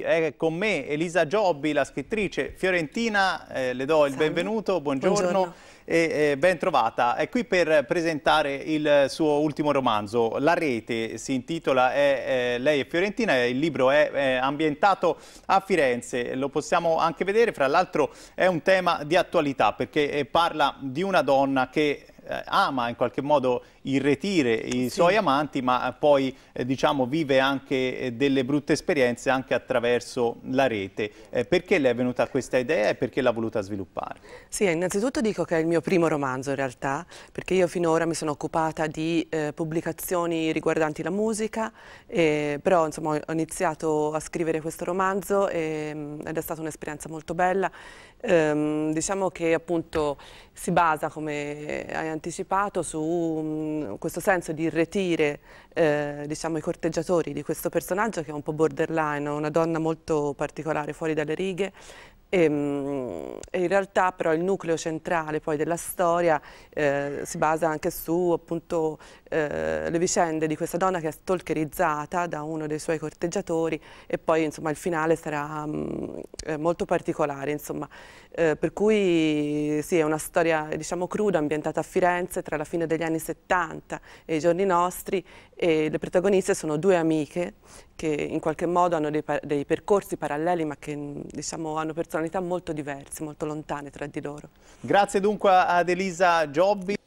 È con me Elisa Giobbi, la scrittrice fiorentina, eh, le do il Salve. benvenuto, buongiorno, buongiorno. e eh, ben trovata. È qui per presentare il suo ultimo romanzo, La rete, si intitola è, Lei è fiorentina, il libro è, è, ambientato a Firenze, lo possiamo anche vedere, fra l'altro è un tema di attualità perché eh, parla di una donna che eh, ama in qualche modo irretire i sì. suoi amanti, ma eh, poi eh, diciamo, vive anche delle brutte esperienze anche attraverso la rete. perché le è venuta questa idea e perché l'ha voluta sviluppare? Sì, innanzitutto dico che è il mio primo romanzo in realtà, perché io finora mi sono occupata di eh, pubblicazioni riguardanti la musica, eh, però insomma, ho iniziato a scrivere questo romanzo eh, ed è stata un'esperienza molto bella. Ehm, diciamo che appunto si basa, come hai anticipato su mm, questo senso di retire eh, diciamo, i corteggiatori di questo personaggio che è un po' borderline, una donna molto particolare, fuori dalle righe, ehm, e, in realtà però il nucleo centrale poi della storia eh, si basa anche su appunto eh, le vicende di questa donna che è stalkerizzata da uno dei suoi corteggiatori e poi insomma il finale sarà mh, mm, eh, molto particolare insomma eh, per cui sì è una storia diciamo cruda ambientata a Firenze Firenze tra la fine degli anni 70 e i giorni nostri e le protagoniste sono due amiche che in qualche modo hanno dei, dei percorsi paralleli ma che diciamo, hanno personalità molto diverse, molto lontane tra di loro. Grazie dunque ad Elisa Giobbi.